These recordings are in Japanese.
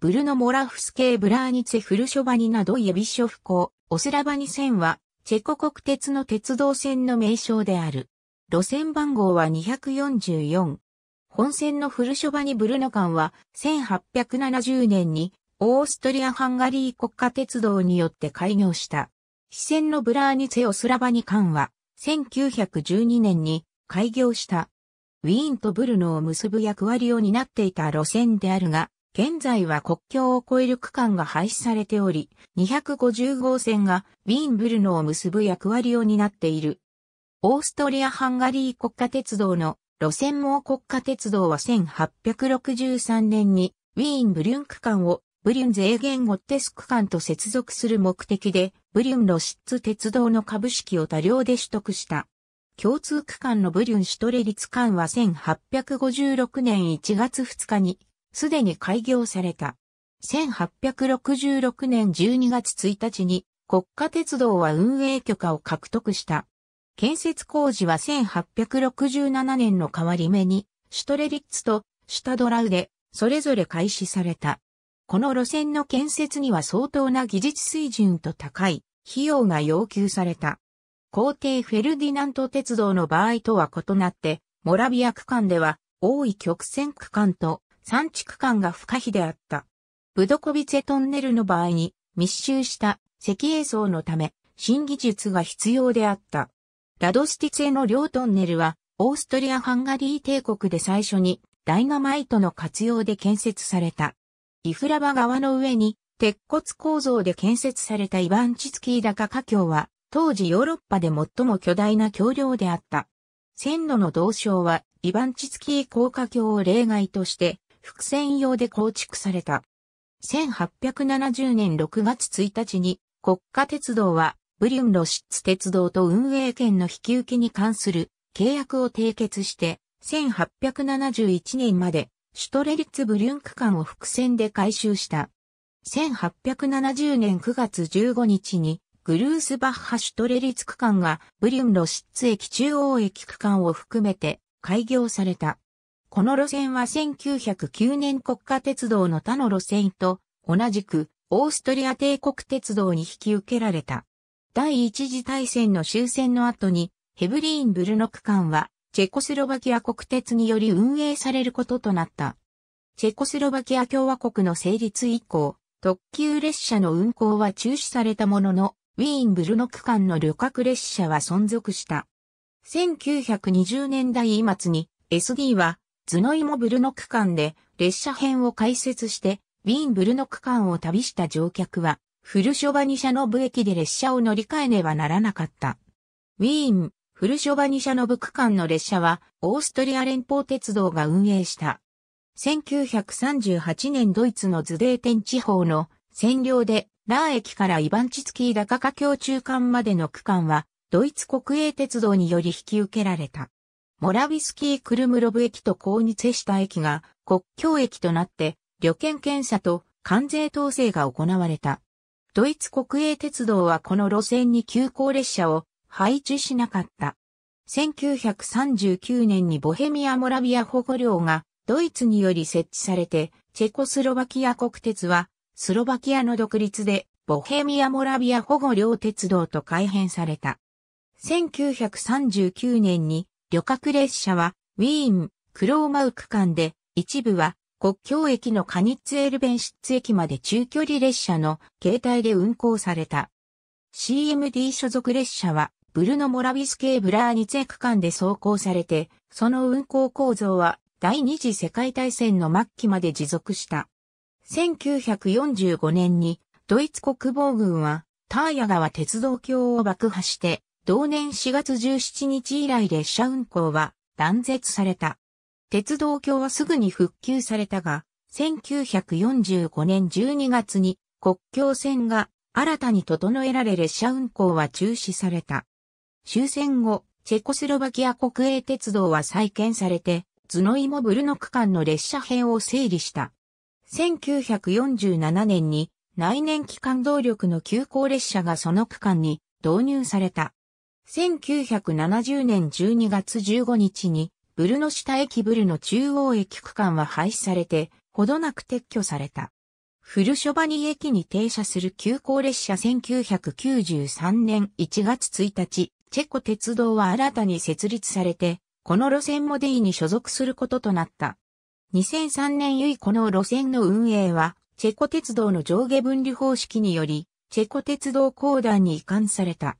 ブルノ・モラフスケー・ブラーニツェ・フルショバニなどイエビショフ港、オスラバニ線は、チェコ国鉄の鉄道線の名称である。路線番号は244。本線のフルショバニ・ブルノ間は、1870年に、オーストリア・ハンガリー国家鉄道によって開業した。支線のブラーニツェ・オスラバニ間は、1912年に開業した。ウィーンとブルノを結ぶ役割を担っていた路線であるが、現在は国境を越える区間が廃止されており、250号線がウィーンブルノを結ぶ役割を担っている。オーストリア・ハンガリー国家鉄道の路線網国家鉄道は1863年にウィーンブリュン区間をブリュンゼーゲンゴッテス区間と接続する目的でブリュンロシッツ鉄道の株式を多量で取得した。共通区間のブリュンシュトレリツ間は1856年1月2日にすでに開業された。1866年12月1日に国家鉄道は運営許可を獲得した。建設工事は1867年の変わり目に、シュトレリッツとシュタドラウで、それぞれ開始された。この路線の建設には相当な技術水準と高い費用が要求された。皇帝フェルディナント鉄道の場合とは異なって、モラビア区間では、多い曲線区間と山地区間が不可避であった。ブドコビツェトンネルの場合に密集した石英層のため新技術が必要であった。ラドスティツェの両トンネルはオーストリア・ハンガリー帝国で最初にダイナマイトの活用で建設された。イフラバ川の上に鉄骨構造で建設されたイバンチツキー高架橋は当時ヨーロッパで最も巨大な橋梁であった。線路の同称はイバンチツキー高架橋を例外として伏線用で構築された。1870年6月1日に国家鉄道はブリュンロシッツ鉄道と運営権の引き受けに関する契約を締結して、1871年までシュトレリッツブリュン区間を伏線で改修した。1870年9月15日にグルースバッハシュトレリツ区間がブリュンロシッツ駅中央駅区間を含めて開業された。この路線は1909年国家鉄道の他の路線と同じくオーストリア帝国鉄道に引き受けられた。第一次大戦の終戦の後にヘブリーンブルの区間はチェコスロバキア国鉄により運営されることとなった。チェコスロバキア共和国の成立以降、特急列車の運行は中止されたものの、ウィーンブルの区間の旅客列車は存続した。1920年代末に SD はズノイモブルノ区間で列車編を開設して、ウィーンブルノ区間を旅した乗客は、フルショバニシャノブ駅で列車を乗り換えねばならなかった。ウィーン、フルショバニシャノブ区間の列車は、オーストリア連邦鉄道が運営した。1938年ドイツのズデーテン地方の占領で、ラー駅からイバンチツキーダカカ橋中間までの区間は、ドイツ国営鉄道により引き受けられた。モラビスキー・クルムロブ駅と高ニした駅が国境駅となって、旅券検査と関税統制が行われた。ドイツ国営鉄道はこの路線に急行列車を配置しなかった。1939年にボヘミア・モラビア保護領がドイツにより設置されて、チェコスロバキア国鉄はスロバキアの独立でボヘミア・モラビア保護領鉄道と改編された。1939年に旅客列車は、ウィーン、クローマウ区間で、一部は、国境駅のカニッツエルベンシッツ駅まで中距離列車の携帯で運行された。CMD 所属列車は、ブルノモラビス系ブラーニツェ区間で走行されて、その運行構造は第二次世界大戦の末期まで持続した。1945年にドイツ国防軍はターヤ川鉄道橋を爆破して同年4月17日以来列車運行は断絶された。鉄道橋はすぐに復旧されたが、1945年12月に国境線が新たに整えられ列車運行は中止された。終戦後、チェコスロバキア国営鉄道は再建されて、ズノイモブルの区間の列車編を整理した。1947年に内燃機関動力の急行列車がその区間に導入された。1970年12月15日に、ブルノ下駅ブルの中央駅区間は廃止されて、ほどなく撤去された。フルショバニ駅に停車する急行列車1993年1月1日、チェコ鉄道は新たに設立されて、この路線もデイに所属することとなった。2003年ゆいこの路線の運営は、チェコ鉄道の上下分離方式により、チェコ鉄道公団に移管された。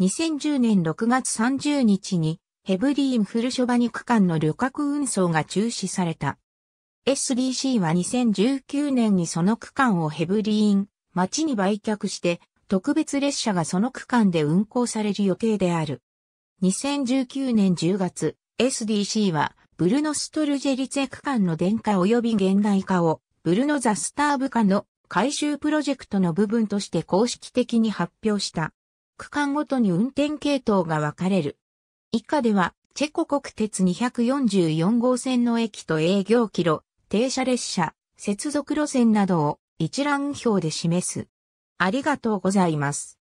2010年6月30日にヘブリーン・フルショバニ区間の旅客運送が中止された。SDC は2019年にその区間をヘブリーン、町に売却して、特別列車がその区間で運行される予定である。2019年10月、SDC は、ブルノストルジェリツェ区間の電化及び現代化を、ブルノザスターブ化の改修プロジェクトの部分として公式的に発表した。区間ごとに運転系統が分かれる。以下では、チェコ国鉄244号線の駅と営業キロ、停車列車、接続路線などを一覧表で示す。ありがとうございます。